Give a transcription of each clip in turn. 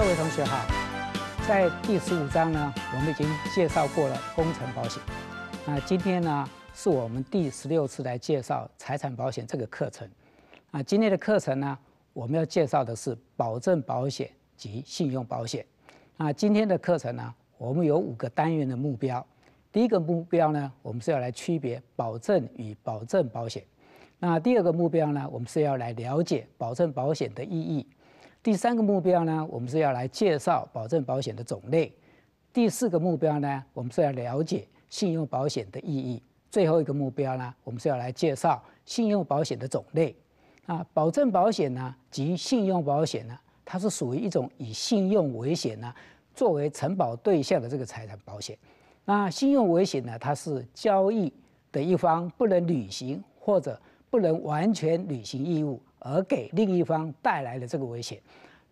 各位同学好，在第十五章呢，我们已经介绍过了工程保险。那今天呢，是我们第十六次来介绍财产保险这个课程。啊，今天的课程呢，我们要介绍的是保证保险及信用保险。啊，今天的课程呢，我们有五个单元的目标。第一个目标呢，我们是要来区别保证与保证保险。那第二个目标呢，我们是要来了解保证保险的意义。第三个目标呢，我们是要来介绍保证保险的种类；第四个目标呢，我们是要了解信用保险的意义；最后一个目标呢，我们是要来介绍信用保险的种类。啊，保证保险呢及信用保险呢，它是属于一种以信用危险呢作为承保对象的这个财产保险。那信用危险呢，它是交易的一方不能履行或者不能完全履行义务。而给另一方带来了这个危险，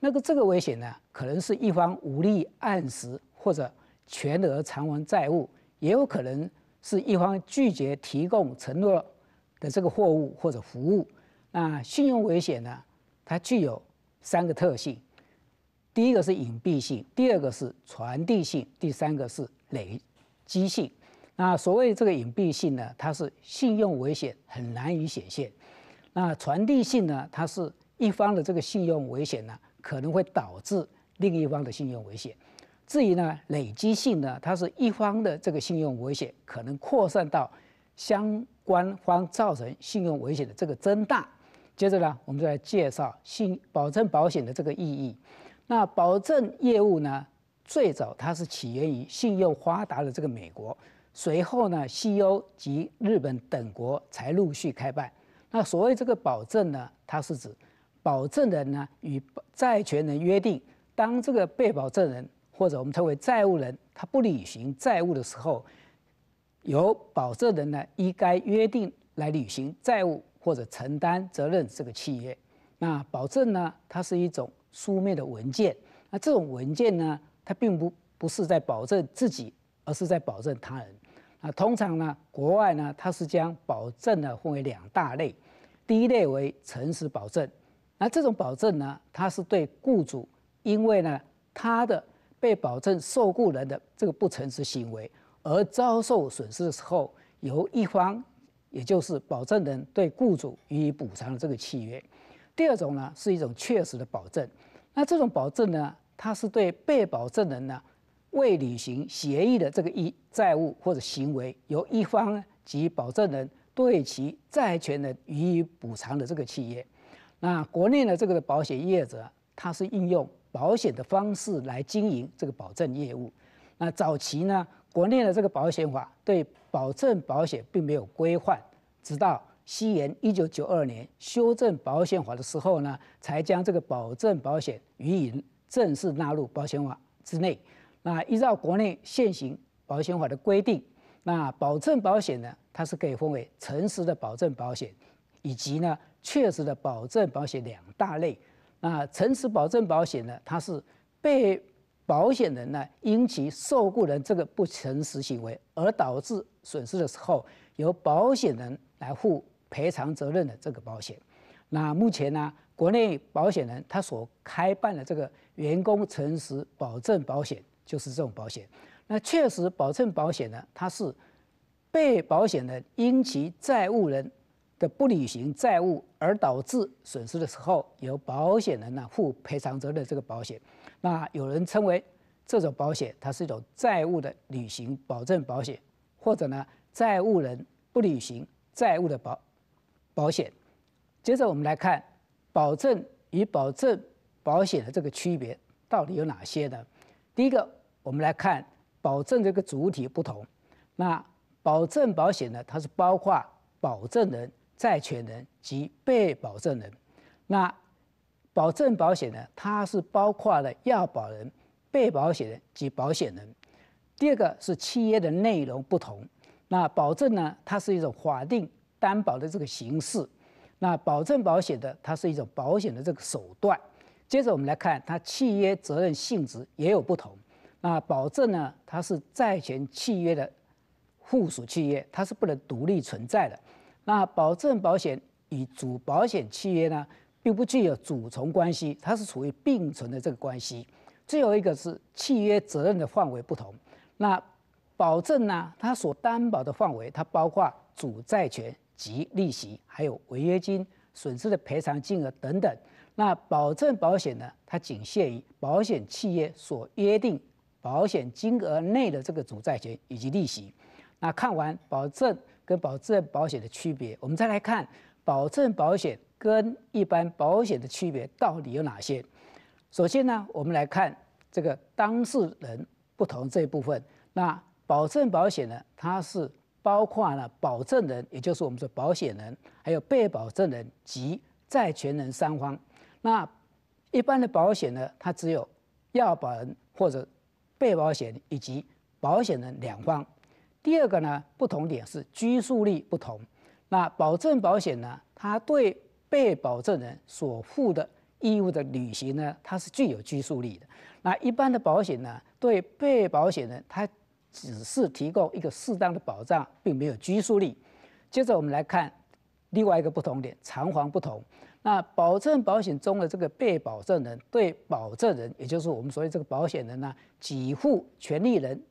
那个这个危险呢，可能是一方无力按时或者全额偿还债务，也有可能是一方拒绝提供承诺的这个货物或者服务。那信用危险呢，它具有三个特性：第一个是隐蔽性，第二个是传递性，第三个是累积性。那所谓这个隐蔽性呢，它是信用危险很难以显现。那传递性呢？它是一方的这个信用危险呢，可能会导致另一方的信用危险。至于呢，累积性呢，它是一方的这个信用危险可能扩散到相关方，造成信用危险的这个增大。接着呢，我们就来介绍信保证保险的这个意义。那保证业务呢，最早它是起源于信用发达的这个美国，随后呢，西欧及日本等国才陆续开办。那所谓这个保证呢，它是指保证人呢与债权人约定，当这个被保证人或者我们称为债务人他不履行债务的时候，由保证人呢依该约定来履行债务或者承担责任这个契约。那保证呢，它是一种书面的文件。那这种文件呢，它并不不是在保证自己，而是在保证他人。那通常呢，国外呢，它是将保证呢分为两大类，第一类为诚实保证，那这种保证呢，它是对雇主因为呢他的被保证受雇人的这个不诚实行为而遭受损失的时候，由一方，也就是保证人对雇主予以补偿的这个契约。第二种呢是一种确实的保证，那这种保证呢，它是对被保证人呢。未履行协议的这个一债务或者行为，由一方及保证人对其债权人予以补偿的这个企业，那国内的这个保险业者，他是应用保险的方式来经营这个保证业务。那早期呢，国内的这个保险法对保证保险并没有规范，直到西元一九九二年修正保险法的时候呢，才将这个保证保险予以正式纳入保险法之内。那依照国内现行保险法的规定，那保证保险呢，它是可以分为诚实的保证保险，以及呢确实的保证保险两大类。那诚实保证保险呢，它是被保险人呢因其受雇人这个不诚实行为而导致损失的时候，由保险人来负赔偿责任的这个保险。那目前呢，国内保险人他所开办的这个员工诚实保证保险。就是这种保险，那确实保证保险呢，它是被保险人因其债务人的不履行债务而导致损失的时候，由保险人呢负赔偿责任这个保险。那有人称为这种保险，它是一种债务的履行保证保险，或者呢债务人不履行债务的保保险。接着我们来看保证与保证保险的这个区别到底有哪些呢？第一个。我们来看，保证这个主体不同。那保证保险呢，它是包括保证人、债权人及被保证人。那保证保险呢，它是包括了要保人、被保险人及保险人。第二个是契约的内容不同。那保证呢，它是一种法定担保的这个形式。那保证保险的，它是一种保险的这个手段。接着我们来看，它契约责任性质也有不同。那保证呢？它是债权契约的附属契约，它是不能独立存在的。那保证保险与主保险契约呢，并不具有主从关系，它是处于并存的这个关系。最后一个是契约责任的范围不同。那保证呢，它所担保的范围，它包括主债权及利息，还有违约金、损失的赔偿金额等等。那保证保险呢，它仅限于保险契约所约定。保险金额内的这个主债权以及利息。那看完保证跟保证保险的区别，我们再来看保证保险跟一般保险的区别到底有哪些。首先呢，我们来看这个当事人不同这一部分。那保证保险呢，它是包括了保证人，也就是我们说保险人，还有被保证人及债权人三方。那一般的保险呢，它只有要保人或者被保险以及保险人两方，第二个呢不同点是拘束力不同。那保证保险呢，它对被保证人所负的义务的履行呢，它是具有拘束力的。那一般的保险呢，对被保险人，它只是提供一个适当的保障，并没有拘束力。接着我们来看另外一个不同点，偿还不同。那保证保险中的这个被保证人对保证人，也就是我们所谓这个保险人呢，给付权利人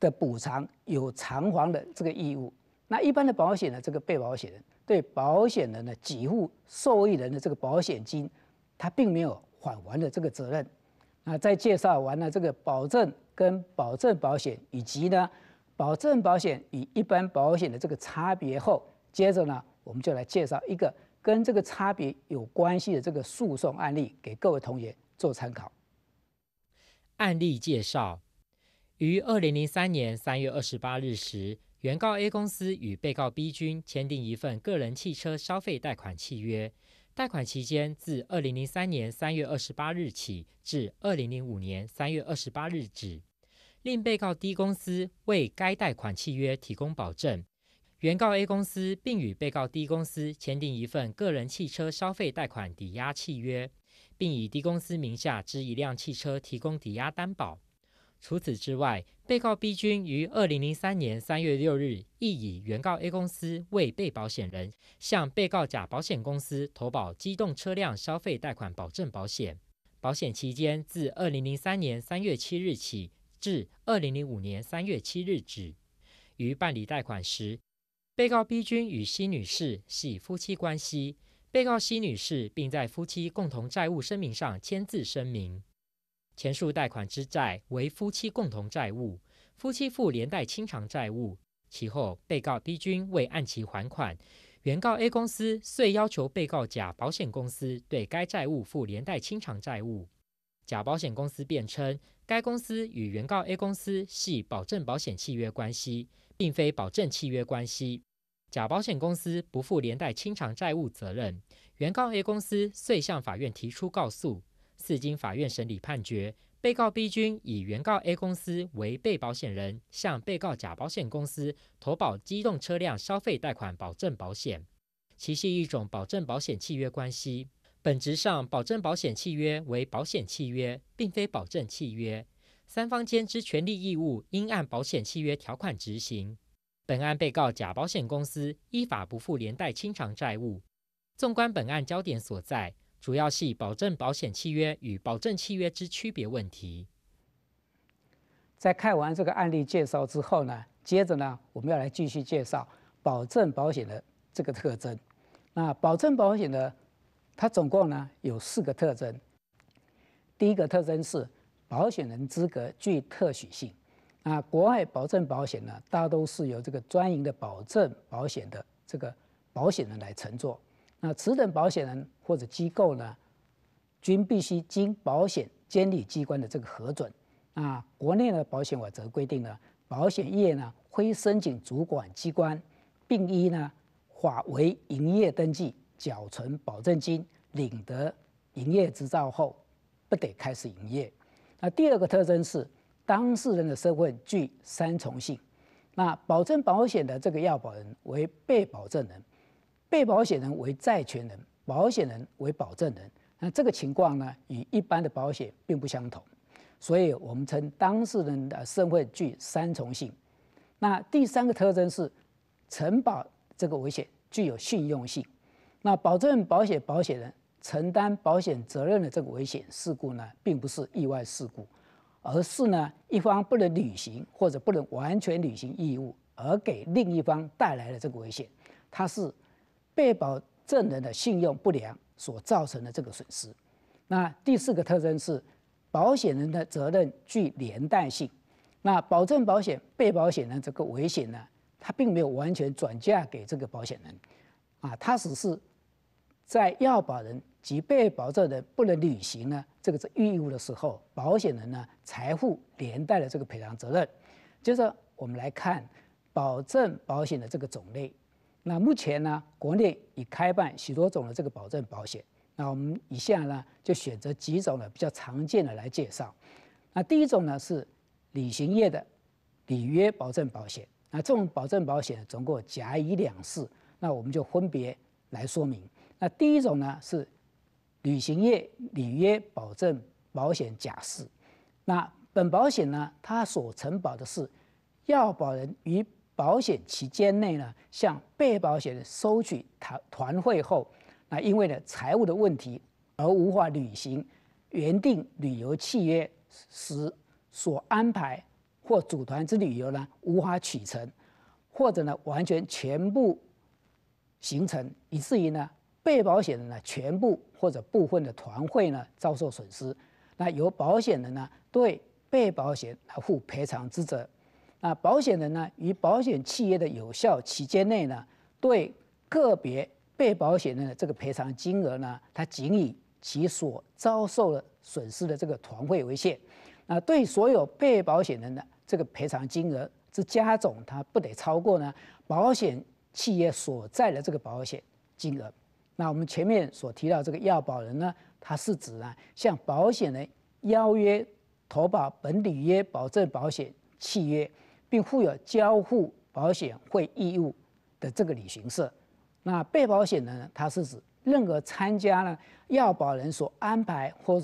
的补偿有偿还的这个义务。那一般的保险呢，这个被保险人对保险人的给付受益人的这个保险金，他并没有返还的这个责任。那在介绍完了这个保证跟保证保险以及呢，保证保险与一般保险的这个差别后，接着呢，我们就来介绍一个。跟这个差别有关系的这个诉讼案例，给各位同学做参考。案例介绍：于二零零三年三月二十八日时，原告 A 公司与被告 B 君签订一份个人汽车消费贷款契约，贷款期间自二零零三年三月二十八日起至二零零五年三月二十八日止。另被告 D 公司为该贷款契约提供保证。原告 A 公司并与被告 D 公司签订一份个人汽车消费贷款抵押契约，并以 D 公司名下之一辆汽车提供抵押担保。除此之外，被告 B 君于二零零三年三月六日亦以原告 A 公司为被保险人，向被告甲保险公司投保机动车辆消费贷款保证保险，保险期间自二零零三年三月七日起至二零零五年三月七日止。于办理贷款时。被告 B 君与西女士系夫妻关系，被告西女士并在夫妻共同债务声明上签字声明，前述贷款之债为夫妻共同债务，夫妻负连带清偿债务。其后，被告 B 君未按期还款，原告 A 公司遂要求被告甲保险公司对该债务负连带清偿债务。甲保险公司辩称，该公司与原告 A 公司系保证保险契约关系，并非保证契约关系。甲保险公司不负连带清偿债务责任，原告 A 公司遂向法院提出告诉。四经法院审理判决，被告 B 均以原告 A 公司为被保险人，向被告甲保险公司投保机动车辆消费贷款保证保险，其系一种保证保险契约关系。本质上，保证保险契约为保险契约，并非保证契约。三方间之权利义务应按保险契约条款执行。本案被告甲保险公司依法不负连带清偿债务。纵观本案焦点所在，主要系保证保险契约与保证契约之区别问题。在看完这个案例介绍之后呢，接着呢，我们要来继续介绍保证保险的这个特征。那保证保险的，它总共呢有四个特征。第一个特征是，保险人资格具特许性。啊，国外保证保险呢，大都是由这个专营的保证保险的这个保险人来承做。那此等保险人或者机构呢，均必须经保险监理机关的这个核准。啊，国内的保险法则规定呢，保险业呢，非申请主管机关，并依呢法为营业登记、缴存保证金、领得营业执照后，不得开始营业。那第二个特征是。当事人的身份具三重性，那保证保险的这个要保人为被保证人，被保险人为债权人，保险人为保证人。那这个情况呢，与一般的保险并不相同，所以我们称当事人的身份具三重性。那第三个特征是，承保这个危险具有信用性。那保证保险保险人承担保险责任的这个危险事故呢，并不是意外事故。而是呢，一方不能履行或者不能完全履行义务，而给另一方带来的这个危险，它是被保证人的信用不良所造成的这个损失。那第四个特征是，保险人的责任具连带性。那保证保险被保险人这个危险呢，它并没有完全转嫁给这个保险人，啊，它只是在要保人及被保证人不能履行呢。这个是义务的时候，保险人呢，财富连带了这个赔偿责任。接着，我们来看保证保险的这个种类。那目前呢，国内已开办许多种的这个保证保险。那我们以下呢，就选择几种呢比较常见的来介绍。那第一种呢是旅行业的履约保证保险。那这种保证保险总共甲乙两式，那我们就分别来说明。那第一种呢是。旅行业履约保证保险假释，那本保险呢？它所承保的是，要保人于保险期间内呢，向被保险人收取团团费后，那因为呢财务的问题而无法履行原定旅游契约时所安排或组团之旅游呢无法取成，或者呢完全全部行程以至于呢。被保险人呢，全部或者部分的团会呢遭受损失，那由保险人呢对被保险人负赔偿之责。那保险人呢，于保险企业的有效期间内呢，对个别被保险人的这个赔偿金额呢，它仅以其所遭受的损失的这个团会为限。那对所有被保险人的这个赔偿金额之加总，它不得超过呢保险企业所在的这个保险金额。那我们前面所提到这个要保人呢，他是指呢向保险人邀约投保本履约保证保险契约，并负有交付保险会义务的这个旅行社。那被保险人呢，他是指任何参加了要保人所安排或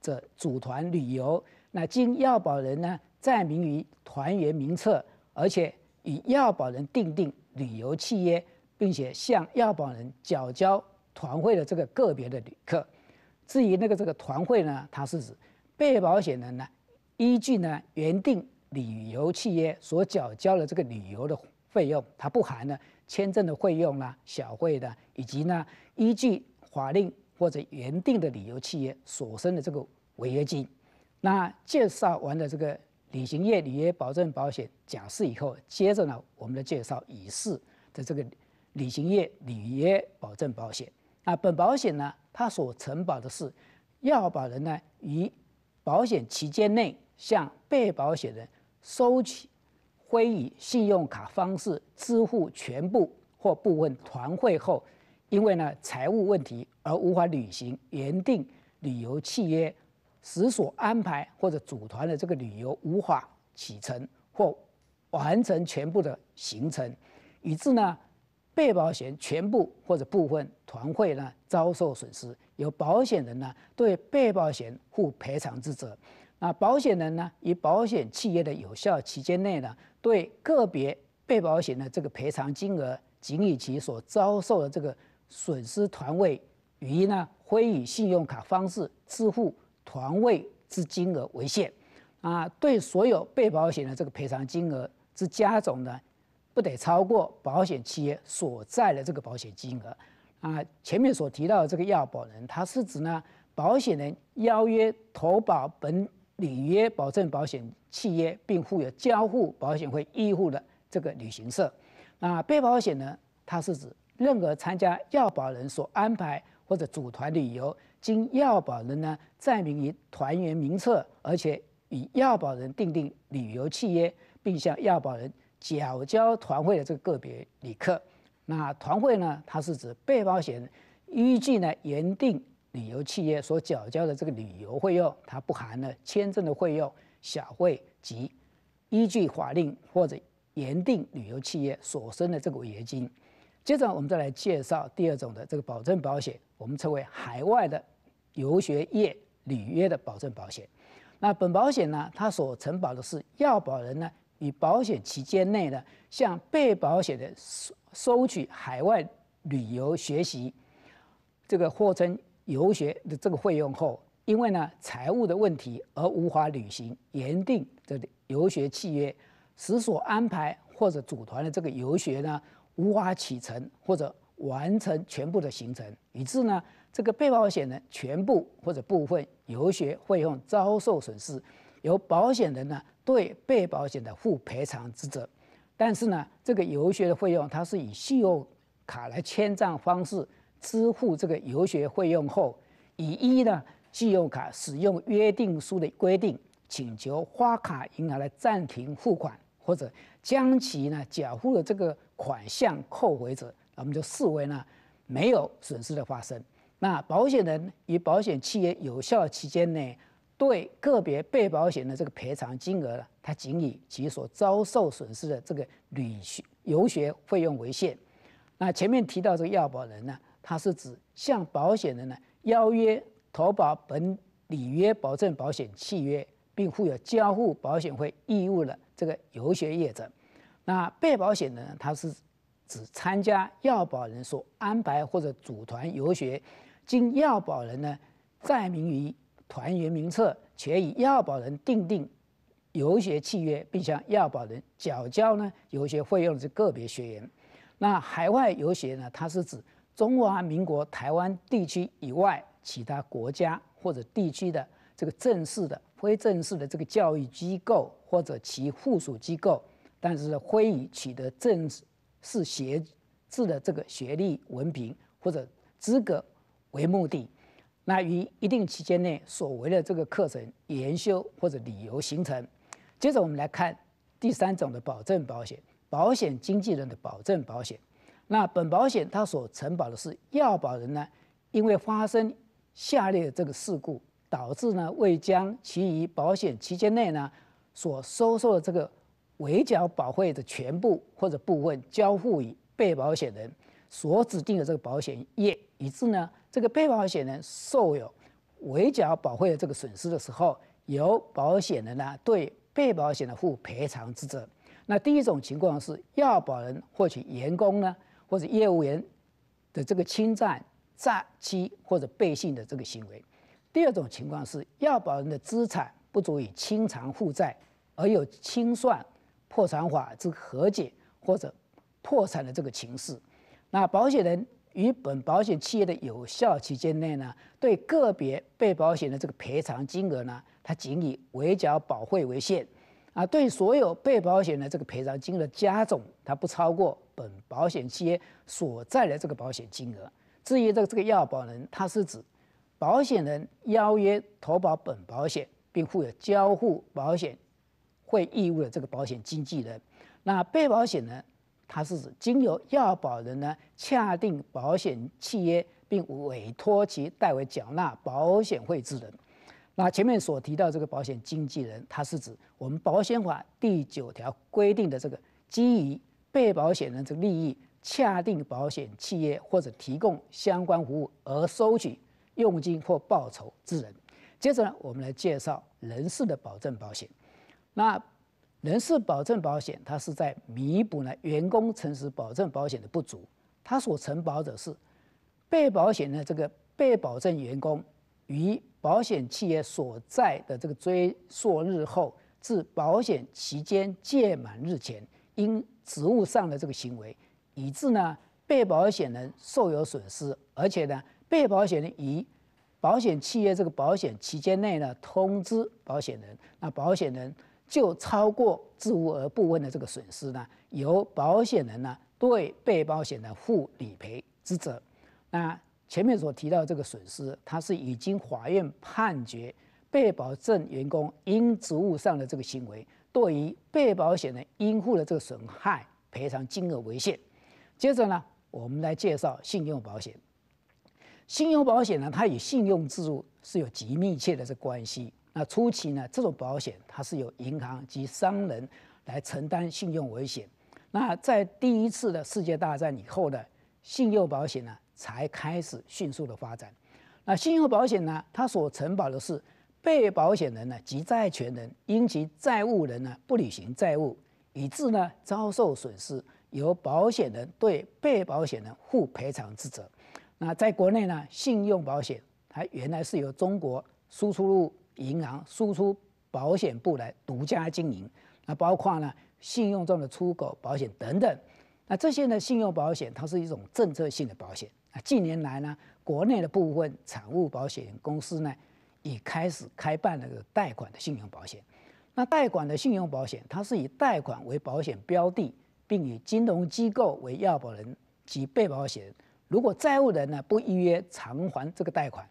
者组团旅游，那经要保人呢载明于团员名册，而且与要保人订定旅游契约。并且向要保人缴交团会的这个个别的旅客，至于那个这个团会呢，它是指被保险人呢依据呢原定旅游契约所缴交的这个旅游的费用，它不含呢签证的费用啦、小费的，以及呢依据法令或者原定的旅游契约所生的这个违约金。那介绍完了这个旅行业履约保证保险假释以后，接着呢我们的介绍以示的这个。旅行业履约保证保险啊，本保险呢，它所承保的是，要保人呢，于保险期间内向被保险人收取或以信用卡方式支付全部或部分团费后，因为呢财务问题而无法履行原定旅游契约，使所安排或者组团的这个旅游无法启程或完成全部的行程，以致呢。被保险全部或者部分团会呢遭受损失，由保险人呢对被保险负赔偿之责。那保险人呢以保险企业的有效期间内呢对个别被保险的这个赔偿金额，仅以其所遭受的这个损失团位与呢，非以信用卡方式支付团位之金额为限。啊，对所有被保险的这个赔偿金额之加总呢。不得超过保险企业所在的这个保险金额。啊，前面所提到的这个要保人，他是指呢，保险人邀约投保本履约保证保险契约，并负有交付保险会义务的这个旅行社。啊，被保险呢，它是指任何参加要保人所安排或者组团旅游，经要保人呢载明于团员名册，而且与要保人订定旅游契约，并向要保人。缴交团会的这个个别旅客，那团会呢，它是指被保险依据呢原定旅游企业所缴交的这个旅游费用，它不含呢签证的费用、小费及依据法令或者原定旅游企业所生的这个违约金。接着我们再来介绍第二种的这个保证保险，我们称为海外的游学业履约的保证保险。那本保险呢，它所承保的是要保人呢。以保险期间内呢，向被保险的收收取海外旅游学习，这个或称游学的这个费用后，因为呢财务的问题而无法履行原定的游学契约，使所安排或者组团的这个游学呢无法启程或者完成全部的行程，以致呢这个被保险人全部或者部分游学费用遭受损失，由保险人呢。对被保险的负赔偿职责，但是呢，这个游学的费用，它是以信用卡来签账方式支付这个游学费用后，以一呢，信用卡使用约定书的规定，请求花卡银行来暂停付款或者将其呢缴付的这个款项扣回者，我们就视为呢没有损失的发生。那保险人与保险企业有效期间内。对个别被保险的这个赔偿金额呢，它仅以其所遭受损失的这个旅学游学费用为限。那前面提到这个要保人呢，他是指向保险人呢邀约投保本履约保证保险契约，并负有交付保险费义务的这个游学业者。那被保险人呢，他是指参加要保人所安排或者组团游学，经要保人呢载明于。团员名册，且以要保人订定游学契约，并向要保人缴交呢游学费用的个别学员。那海外游学呢？它是指中华民国台湾地区以外其他国家或者地区的这个正式的、非正式的这个教育机构或者其附属机构，但是非以取得正式是学制的这个学历文凭或者资格为目的。那于一定期间内所为的这个课程研修或者旅游行程，接着我们来看第三种的保证保险，保险经纪人的保证保险。那本保险它所承保的是要保人呢，因为发生下列这个事故，导致呢未将其于保险期间内呢所收受的这个围缴保费的全部或者部分交付于被保险人所指定的这个保险业，以致呢。这个被保险人受有围剿、保护的这个损失的时候，由保险人呢对被保险人负赔偿之责。那第一种情况是，要保人获取员工呢或者业务员的这个侵占、诈欺或者背信的这个行为；第二种情况是，要保人的资产不足以清偿负债，而有清算、破产法之和解或者破产的这个情势，那保险人。与本保险企业的有效期间内呢，对个别被保险的这个赔偿金额呢，它仅以围缴保费为限。啊，对所有被保险的这个赔偿金额加总，它不超过本保险企业所在的这个保险金额。至于这个这个要保人，它是指保险人邀约投保本保险并负有交付保险会义务的这个保险经纪人。那被保险人。它是指经由要保人呢洽定保险契约，并委托其代为缴纳保险费之人。那前面所提到这个保险经纪人，它是指我们保险法第九条规定的这个基于被保险人这利益洽定保险契约或者提供相关服务而收取佣金或报酬之人。接着呢，我们来介绍人事的保证保险。那人事保证保险，它是在弥补呢员工诚实保证保险的不足。它所承保者是被保险的这个被保证员工，于保险企业所在的这个追溯日后至保险期间届满日前，因职务上的这个行为，以致呢被保险人受有损失，而且呢被保险人于保险企业这个保险期间内呢通知保险人，那保险人。就超过自无而部分的这个损失呢，由保险人呢对被保险人负理赔职责。那前面所提到这个损失，它是已经法院判决被保证员工因职务上的这个行为，对于被保险人应付的这个损害赔偿金额为限。接着呢，我们来介绍信用保险。信用保险呢，它与信用制度是有极密切的这关系。那初期呢，这种保险它是由银行及商人来承担信用危险。那在第一次的世界大战以后呢，信用保险呢才开始迅速的发展。那信用保险呢，它所承保的是被保险人呢及债权人，因其债务人呢不履行债务，以致呢遭受损失，由保险人对被保险人负赔偿之责。那在国内呢，信用保险它原来是由中国输出入。银行输出保险部来独家经营，那包括呢信用中的出口保险等等。那这些呢信用保险，它是一种政策性的保险。啊，近年来呢国内的部分产物保险公司呢，也开始开办了个贷款的信用保险。那贷款的信用保险，它是以贷款为保险标的，并以金融机构为要保人及被保险人。如果债务人呢不依约偿还这个贷款，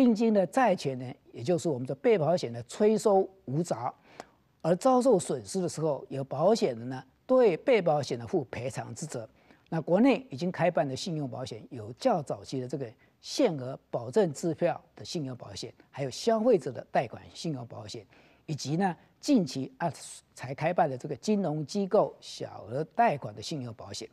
并经的债权人，也就是我们的被保险的催收无杂，而遭受损失的时候，由保险人呢对被保险的负赔偿之责。那国内已经开办的信用保险有较早期的这个限额保证支票的信用保险，还有消费者的贷款信用保险，以及呢近期按才开办的这个金融机构小额贷款的信用保险。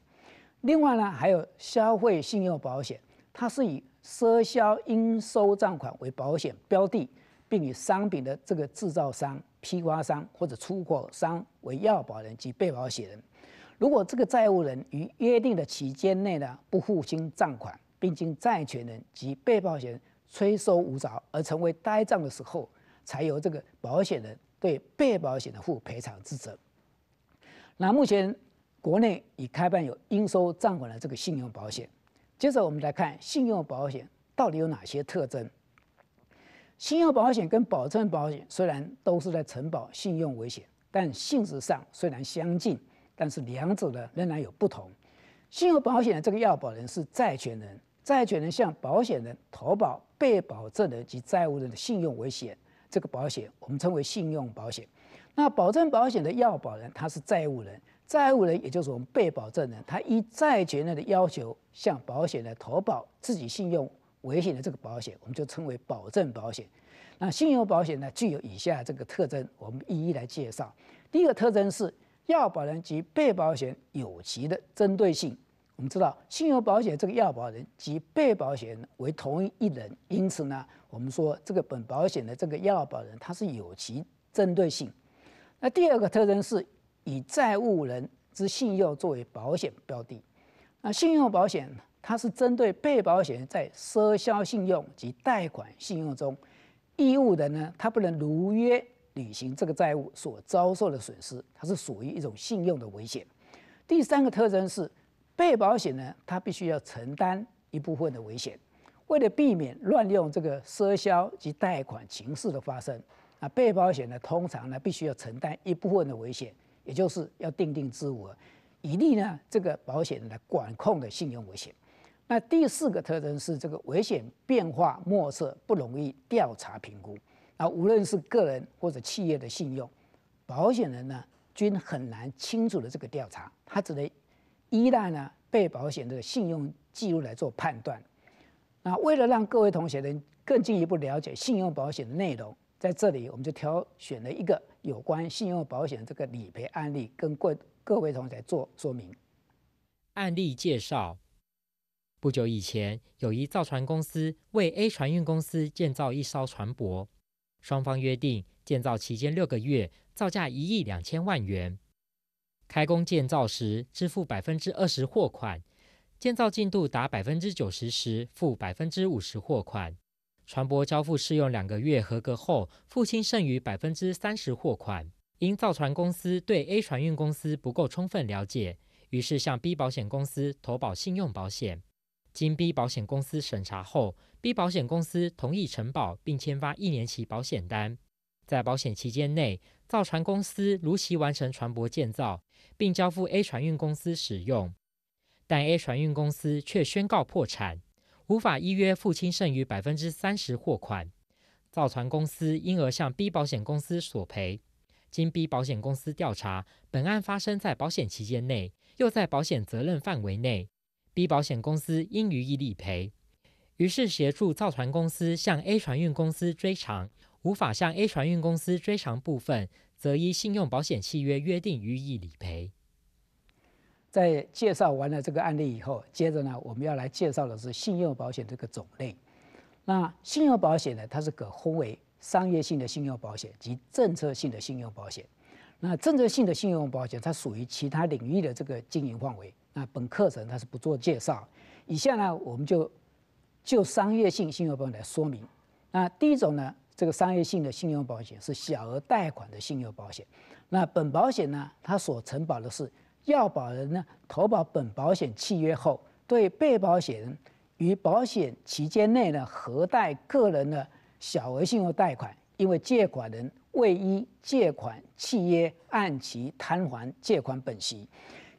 另外呢还有消费信用保险，它是以。赊销应收账款为保险标的，并以商品的这个制造商、批发商或者出货商为要保人及被保险人。如果这个债务人于约定的期间内呢不付清账款，并经债权人及被保险人催收无着而成为呆账的时候，才由这个保险人对被保险人负赔偿之责。那目前国内已开办有应收账款的这个信用保险。接着我们来看信用保险到底有哪些特征？信用保险跟保证保险虽然都是在承保信用危险，但性质上虽然相近，但是两者呢仍然有不同。信用保险的这个要保人是债权人，债权人向保险人投保被保证人及债务人的信用危险，这个保险我们称为信用保险。那保证保险的要保人他是债务人。债务人，也就是我们被保证人，他依债权人的要求向保险人投保自己信用危险的这个保险，我们就称为保证保险。那信用保险呢，具有以下这个特征，我们一一来介绍。第一个特征是要保人及被保险有其的针对性。我们知道，信用保险这个要保人及被保险人为同一人，因此呢，我们说这个本保险的这个要保人他是有其针对性。那第二个特征是。以债务人之信用作为保险标的，那信用保险它是针对被保险人在赊销信用及贷款信用中，义务人呢，他不能如约履行这个债务所遭受的损失，它是属于一种信用的危险。第三个特征是，被保险呢，他必须要承担一部分的危险，为了避免乱用这个赊销及贷款情势的发生，啊，被保险呢通常呢必须要承担一部分的危险。也就是要定定自我，以利呢这个保险人来管控的信用危险。那第四个特征是这个危险变化莫测，不容易调查评估。那无论是个人或者企业的信用，保险人呢均很难清楚的这个调查，他只能依赖呢被保险的信用记录来做判断。那为了让各位同学能更进一步了解信用保险的内容，在这里我们就挑选了一个。有关信用保险这个理赔案例，跟各各位同学做说明。案例介绍：不久以前，有一造船公司为 A 船运公司建造一艘船舶，双方约定建造期间六个月，造价一亿两千万元。开工建造时支付百分之二十货款，建造进度达百分之九十时付百分之五十货款。船舶交付试用两个月合格后，付清剩余百分之三十货款。因造船公司对 A 船运公司不够充分了解，于是向 B 保险公司投保信用保险。经 B 保险公司审查后，B 保险公司同意承保，并签发一年期保险单。在保险期间内，造船公司如期完成船舶建造，并交付 A 船运公司使用，但 A 船运公司却宣告破产。无法依约付清剩余百分之三十货款，造船公司因而向 B 保险公司索赔。经 B 保险公司调查，本案发生在保险期间内，又在保险责任范围内，B 保险公司应予以理赔。于是协助造船公司向 A 船运公司追偿。无法向 A 船运公司追偿部分，则依信用保险契约约定予以理赔。在介绍完了这个案例以后，接着呢，我们要来介绍的是信用保险这个种类。那信用保险呢，它是可分为商业性的信用保险及政策性的信用保险。那政策性的信用保险，它属于其他领域的这个经营范围。那本课程它是不做介绍。以下呢，我们就就商业性信用保险来说明。那第一种呢，这个商业性的信用保险是小额贷款的信用保险。那本保险呢，它所承保的是。要保人呢投保本保险契约后，对被保险人于保险期间内呢核贷个人的小额信用贷款，因为借款人未依借款契约按期摊还借款本息，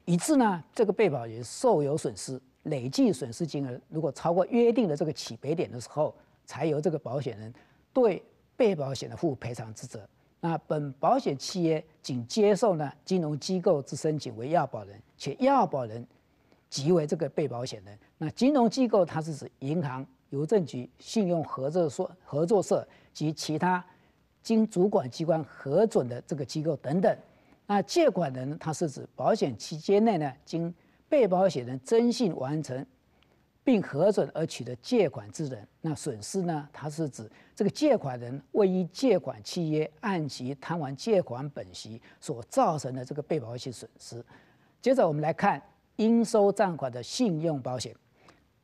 以致呢这个被保人受有损失，累计损失金额如果超过约定的这个起赔点的时候，才由这个保险人对被保险人负赔偿之责。那本保险企业仅接受呢金融机构之申请为要保人，且要保人即为这个被保险人。那金融机构它是指银行、邮政局、信用合作社、合作社及其他经主管机关核准的这个机构等等。那借款人他是指保险期间内呢，经被保险人征信完成。并核准而取得借款之人，那损失呢？它是指这个借款人未依借款契约按期偿还借款本息所造成的这个被保险损失。接着我们来看应收账款的信用保险。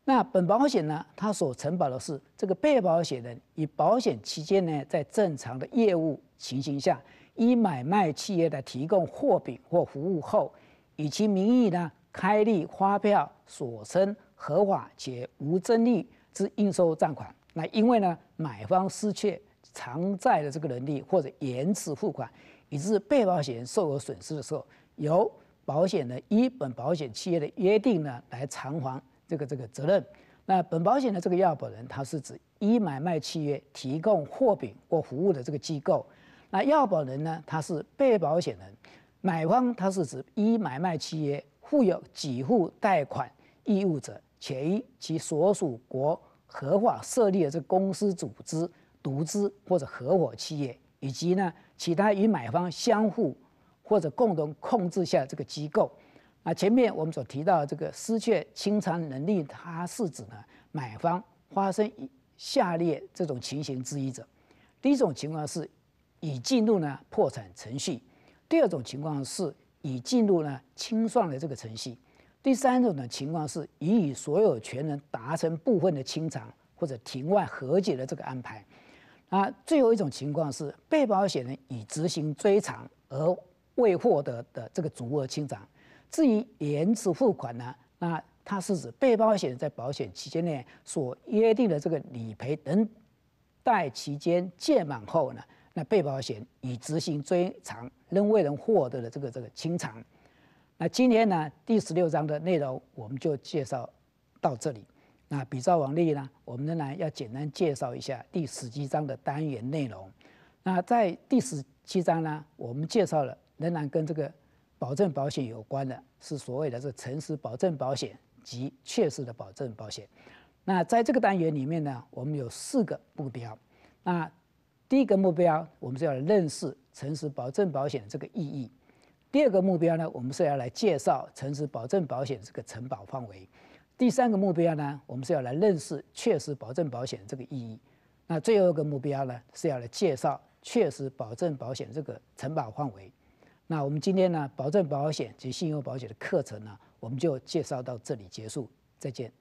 那本保险呢，它所承保的是这个被保险人以保险期间呢在正常的业务情形下，以买卖企业的提供货品或服务后，以其名义呢开立发票所称。合法且无争议之应收账款。那因为呢，买方失去偿债的这个能力或者延迟付款，以致被保险人受有损失的时候，由保险人依本保险企业的约定呢来偿还这个这个责任。那本保险的这个要保人，他是指依买卖契约提供货品或服务的这个机构。那要保人呢，他是被保险人，买方他是指依买卖契约负有给付贷款。义务者且于其所属国合法设立的这公司组织、独资或者合伙企业，以及呢其他与买方相互或者共同控制下这个机构。啊，前面我们所提到的这个失去清偿能力，它是指呢买方发生下列这种情形之一者：第一种情况是已进入呢破产程序；第二种情况是已进入呢清算的这个程序。第三种的情况是已与所有权人达成部分的清偿或者庭外和解的这个安排。啊，最后一种情况是被保险人已执行追偿而未获得的这个足额清偿。至于延迟付款呢，那它是指被保险人在保险期间内所约定的这个理赔等待期间届满后呢，那被保险已执行追偿仍未能获得的这个这个清偿。那今天呢，第十六章的内容我们就介绍到这里。那比照往例呢，我们仍然要简单介绍一下第十七章的单元内容。那在第十七章呢，我们介绍了仍然跟这个保证保险有关的，是所谓的这诚实保证保险及确实的保证保险。那在这个单元里面呢，我们有四个目标。那第一个目标，我们是要认识诚实保证保险这个意义。第二个目标呢，我们是要来介绍诚实保证保险这个承保范围；第三个目标呢，我们是要来认识确实保证保险这个意义；那最后一个目标呢，是要来介绍确实保证保险这个承保范围。那我们今天呢，保证保险及信用保险的课程呢，我们就介绍到这里结束，再见。